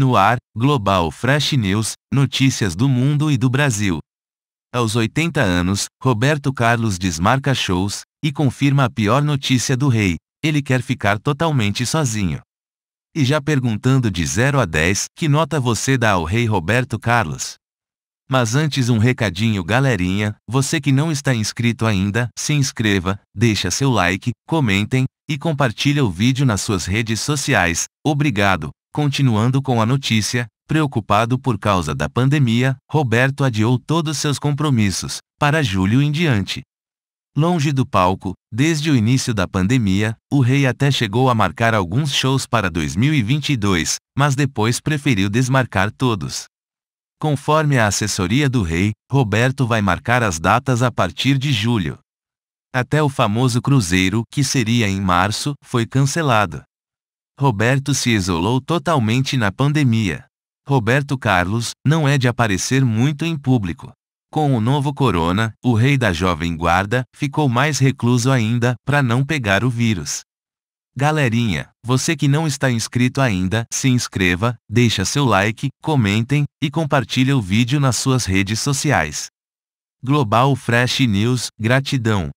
No ar, Global Fresh News, notícias do mundo e do Brasil. Aos 80 anos, Roberto Carlos desmarca shows e confirma a pior notícia do rei: ele quer ficar totalmente sozinho. E já perguntando de 0 a 10, que nota você dá ao rei Roberto Carlos? Mas antes um recadinho galerinha, você que não está inscrito ainda, se inscreva, deixa seu like, comentem e compartilha o vídeo nas suas redes sociais. Obrigado! Continuando com a notícia, preocupado por causa da pandemia, Roberto adiou todos seus compromissos, para julho em diante. Longe do palco, desde o início da pandemia, o rei até chegou a marcar alguns shows para 2022, mas depois preferiu desmarcar todos. Conforme a assessoria do rei, Roberto vai marcar as datas a partir de julho. Até o famoso cruzeiro, que seria em março, foi cancelado. Roberto se isolou totalmente na pandemia. Roberto Carlos não é de aparecer muito em público. Com o novo corona, o rei da jovem guarda ficou mais recluso ainda para não pegar o vírus. Galerinha, você que não está inscrito ainda, se inscreva, deixa seu like, comentem e compartilhe o vídeo nas suas redes sociais. Global Fresh News, gratidão.